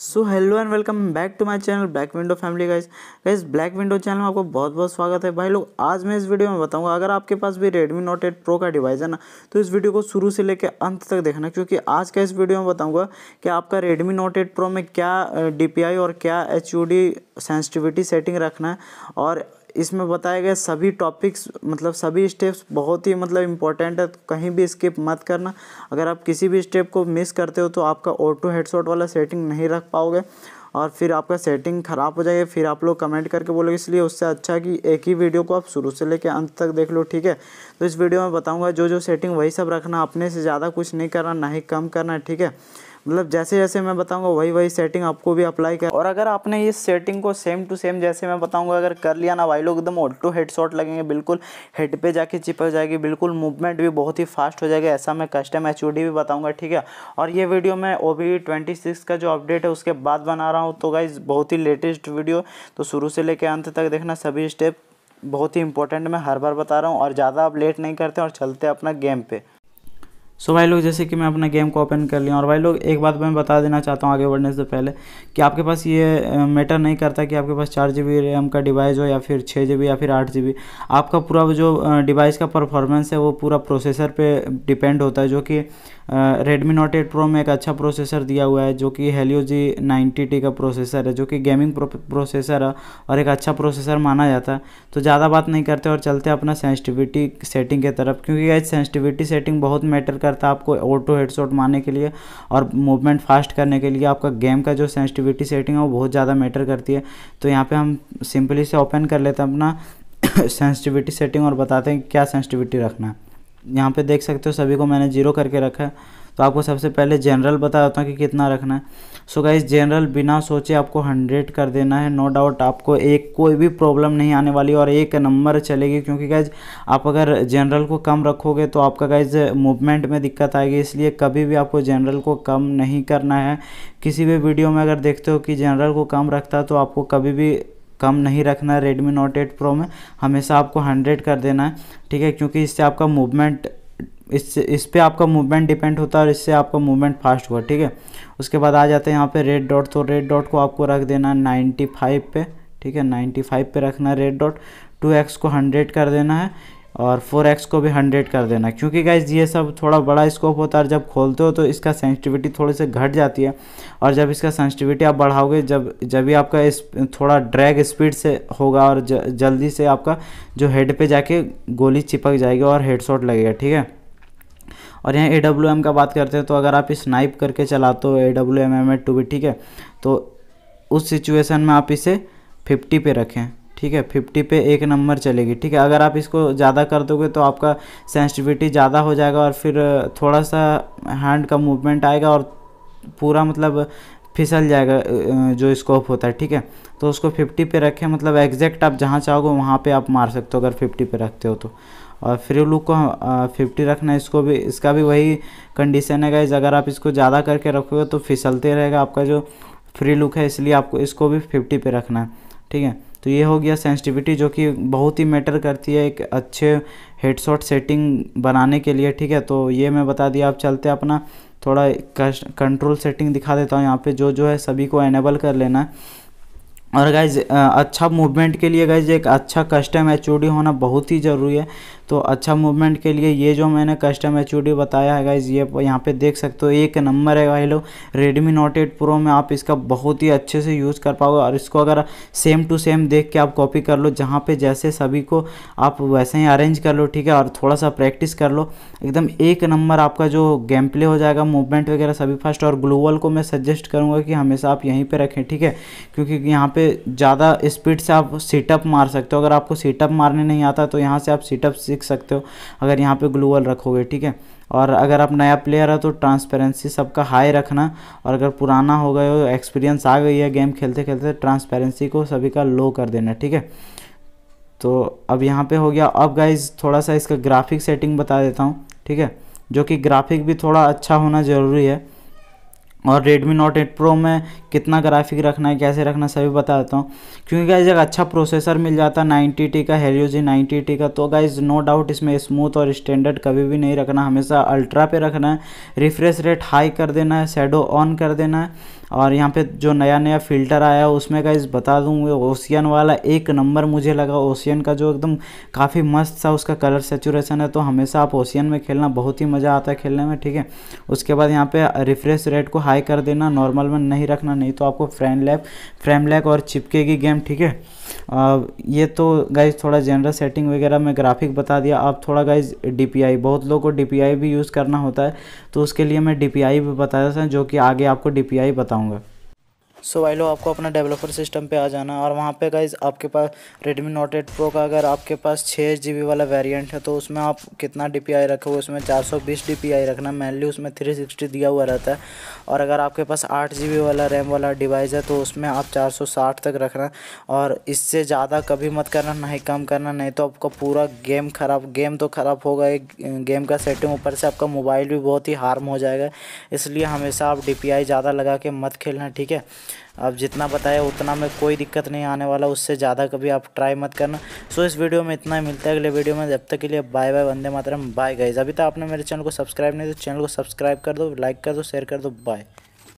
so hello and welcome back to my channel Black Window family guys guys Black Window channel में आपको बहुत बहुत स्वागत है भाई लोग आज मैं इस वीडियो में बताऊंगा अगर आपके पास भी रेडमी नोट एट प्रो का डिवाइस है ना तो इस वीडियो को शुरू से लेकर अंत तक देखना क्योंकि आज का इस वीडियो में बताऊंगा कि आपका रेडमी नोट एट प्रो में क्या डी और क्या एच सेंसिटिविटी सेटिंग रखना है और इसमें बताए गए सभी टॉपिक्स मतलब सभी स्टेप्स बहुत ही मतलब इंपॉर्टेंट है कहीं भी स्किप मत करना अगर आप किसी भी स्टेप को मिस करते हो तो आपका ऑटो हेडसॉट वाला सेटिंग नहीं रख पाओगे और फिर आपका सेटिंग ख़राब हो जाएगा फिर आप लोग कमेंट करके बोलोगे इसलिए उससे अच्छा कि एक ही वीडियो को आप शुरू से लेकर अंत तक देख लो ठीक है तो इस वीडियो में बताऊंगा जो जो सेटिंग वही सब रखना अपने से ज़्यादा कुछ नहीं करना ना ही कम करना ठीक है मतलब जैसे जैसे मैं बताऊंगा वही वही सेटिंग आपको भी अप्लाई कर और अगर आपने इस सेटिंग को सेम टू सेम जैसे मैं बताऊँगा अगर कर लिया ना भाई लोग एकदम ऑटो हेड शॉट लगेंगे बिल्कुल हेड पे जाके चिपक जाएगी बिल्कुल मूवमेंट भी बहुत ही फास्ट हो जाएगा ऐसा मैं कस्टम एच भी बताऊँगा ठीक है और ये वीडियो मैं ओ बी का जो अपडेट है उसके बाद बना रहा हूँ तो गाई बहुत ही लेटेस्ट वीडियो तो शुरू से लेकर अंत तक देखना सभी स्टेप बहुत ही इंपॉर्टेंट मैं हर बार बता रहा हूँ और ज़्यादा आप लेट नहीं करते और चलते अपना गेम पर सो so भाई लोग जैसे कि मैं अपना गेम को ओपन कर लिया और भाई लोग एक बात मैं बता देना चाहता हूँ आगे बढ़ने से पहले कि आपके पास ये मैटर नहीं करता कि आपके पास चार जी बी रैम का डिवाइस हो या फिर छः जी बी या फिर आठ जी बी आपका पूरा जो डिवाइस का परफॉर्मेंस है वो पूरा प्रोसेसर पे डिपेंड होता है जो कि रेडमी नोट एट प्रो में एक अच्छा प्रोसेसर दिया हुआ है जो कि हेलियो जी नाइन्टी टी का प्रोसेसर है जो कि गेमिंग प्रोसेसर है और एक अच्छा प्रोसेसर माना जाता है तो ज़्यादा बात नहीं करते और चलते अपना सेंसिटिविटी सेटिंग की तरफ क्योंकि आज सेंसिटिविटी सेटिंग बहुत मैटर करता है आपको ऑटो हेडशॉट मारने के लिए और मूवमेंट फास्ट करने के लिए आपका गेम का जो सेंसिटिविटी सेटिंग है वो बहुत ज़्यादा मैटर करती है तो यहाँ पर हम सिंपली से ओपन कर लेते हैं अपना सेंसिटिविटी सेटिंग और बताते हैं क्या सेंसिटिविटी रखना है यहाँ पे देख सकते हो सभी को मैंने जीरो करके रखा है तो आपको सबसे पहले जनरल बता देता हूँ कि कितना रखना है सो गाइज जनरल बिना सोचे आपको हंड्रेड कर देना है नो डाउट आपको एक कोई भी प्रॉब्लम नहीं आने वाली और एक नंबर चलेगी क्योंकि गाइज आप अगर जनरल को कम रखोगे तो आपका गाइज मूवमेंट में दिक्कत आएगी इसलिए कभी भी आपको जनरल को कम नहीं करना है किसी भी वीडियो में अगर देखते हो कि जनरल को कम रखता है तो आपको कभी भी कम नहीं रखना है रेडमी नोट एट प्रो में हमेशा आपको हंड्रेड कर देना है ठीक है क्योंकि इससे आपका मूवमेंट इससे इस पर आपका मूवमेंट डिपेंड होता है और इससे आपका मूवमेंट फास्ट हुआ ठीक है उसके बाद आ जाते हैं यहाँ पे रेड डॉट तो रेड डॉट को आपको रख देना है नाइन्टी फाइव पे ठीक है नाइन्टी फाइव पे रखना है रेड डॉट टू एक्स को हंड्रेड कर देना है और फोर एक्स को भी हंड्रेड कर देना क्योंकि गाइज ये सब थोड़ा बड़ा स्कोप होता है और जब खोलते हो तो इसका सेंसिटिविटी थोड़ी से घट जाती है और जब इसका सेंसिटिविटी आप बढ़ाओगे जब जब भी आपका इस थोड़ा ड्रैग स्पीड से होगा और ज, जल्दी से आपका जो हेड पे जाके गोली चिपक जाएगी और हेड शॉट लगेगा ठीक है और यहाँ ए डब्ल्यू एम का बात करते हैं तो अगर आप स्नाइप करके चलाते हो A W M M A two भी ठीक है तो उस सिचुएसन में आप इसे फिफ्टी पे रखें ठीक है फिफ्टी पे एक नंबर चलेगी ठीक है अगर आप इसको ज़्यादा कर दोगे तो आपका सेंसिटिविटी ज़्यादा हो जाएगा और फिर थोड़ा सा हैंड का मूवमेंट आएगा और पूरा मतलब फिसल जाएगा जो स्कोप होता है ठीक है तो उसको फिफ्टी पे रखें मतलब एग्जैक्ट आप जहाँ चाहोगे वहाँ पे आप मार सकते हो अगर फिफ्टी पे रखते हो तो और फ्री लुक को फिफ्टी रखना इसको भी इसका भी वही कंडीशन है गाइज अगर आप इसको ज़्यादा करके रखोगे तो फिसलते रहेगा आपका जो फ्री लुक है इसलिए आपको इसको भी फिफ्टी पे रखना है ठीक है तो ये हो गया सेंसिटिविटी जो कि बहुत ही मैटर करती है एक अच्छे हेडसॉट सेटिंग बनाने के लिए ठीक है तो ये मैं बता दिया आप चलते अपना थोड़ा कंट्रोल सेटिंग दिखा देता हूँ यहाँ पे जो जो है सभी को एनेबल कर लेना है और गाइज अच्छा मूवमेंट के लिए गाइज एक अच्छा कस्टम एच होना बहुत ही ज़रूरी है तो अच्छा मूवमेंट के लिए ये जो मैंने कस्टम एच बताया है गाइज़ ये यहाँ पे देख सकते हो एक नंबर है भाई लोग रेडमी नोट एट प्रो में आप इसका बहुत ही अच्छे से यूज़ कर पाओगे और इसको अगर सेम टू सेम देख के आप कॉपी कर लो जहाँ पे जैसे सभी को आप वैसे ही अरेंज कर लो ठीक है और थोड़ा सा प्रैक्टिस कर लो एकदम एक नंबर आपका जो गेम प्ले हो जाएगा मूवमेंट वगैरह सभी फर्स्ट और ग्लोबल को मैं सजेस्ट करूँगा कि हमेशा आप यहीं पर रखें ठीक है क्योंकि यहाँ पर ज़्यादा स्पीड से आप सीटअप मार सकते हो अगर आपको सीटअप मारने नहीं आता तो यहाँ से आप सीटअप से सीख सकते हो अगर यहाँ पे ग्लोअल रखोगे ठीक है और अगर आप नया प्लेयर है तो ट्रांसपेरेंसी सबका हाई रखना और अगर पुराना हो गए हो एक्सपीरियंस आ गई है गेम खेलते खेलते ट्रांसपेरेंसी को सभी का लो कर देना ठीक है तो अब यहाँ पे हो गया अब गाइज थोड़ा सा इसका ग्राफिक सेटिंग बता देता हूँ ठीक है जो कि ग्राफिक भी थोड़ा अच्छा होना ज़रूरी है और Redmi Note 8 Pro में कितना ग्राफिक रखना है कैसे रखना है सभी बता देता हूँ क्योंकि गाइज एक अच्छा प्रोसेसर मिल जाता है नाइन्टी टी का हेलियो जी नाइन्टी टी का तो गाइज नो डाउट इसमें स्मूथ और स्टैंडर्ड कभी भी नहीं रखना हमेशा अल्ट्रा पे रखना है रिफ्रेश रेट हाई कर देना है शेडो ऑन कर देना है और यहाँ पे जो नया नया फ़िल्टर आया है उसमें का इस बता दूँ ओशियन वाला एक नंबर मुझे लगा ओशियन का जो एकदम काफ़ी मस्त सा उसका कलर सेचुरेशन है तो हमेशा आप ओशियन में खेलना बहुत ही मज़ा आता है खेलने में ठीक है उसके बाद यहाँ पे रिफ्रेश रेट को हाई कर देना नॉर्मल में नहीं रखना नहीं तो आपको फ्रेम लैप फ्रेम लैक और चिपकेगी गेम ठीक है ये तो गाइज थोड़ा जनरल सेटिंग वगैरह में ग्राफिक बता दिया आप थोड़ा गाइज डी बहुत लोगों को डी भी यूज़ करना होता है तो उसके लिए मैं डी भी देता हूँ जो कि आगे आपको डी बता बताऊँगा सो भाई लो आपको अपना डेवलपर सिस्टम पे आ जाना और वहाँ पे गाइज आपके पास Redmi Note 8 Pro का अगर आपके पास छः जी वाला वेरिएंट है तो उसमें आप कितना डी पी आई रखोगे उसमें 420 आई रखना मैनली उसमें 360 दिया हुआ रहता है और अगर आपके पास आठ जी वाला रैम वाला डिवाइस है तो उसमें आप 460 तक रखना और इससे ज़्यादा कभी मत करना नहीं कम करना नहीं तो आपका पूरा गेम ख़राब गेम तो ख़राब होगा एक गेम का सेटिंग ऊपर से आपका मोबाइल भी बहुत ही हार्म हो जाएगा इसलिए हमेशा आप डी ज़्यादा लगा के मत खेलना ठीक है अब जितना बताया उतना में कोई दिक्कत नहीं आने वाला उससे ज़्यादा कभी आप ट्राई मत करना सो इस वीडियो में इतना ही मिलता है अगले वीडियो में जब तक के लिए bye bye Vande Mataram bye guys अभी तक आपने मेरे चैनल को सब्सक्राइब नहीं तो चैनल को सब्सक्राइब कर दो लाइक कर दो शेयर कर दो बाय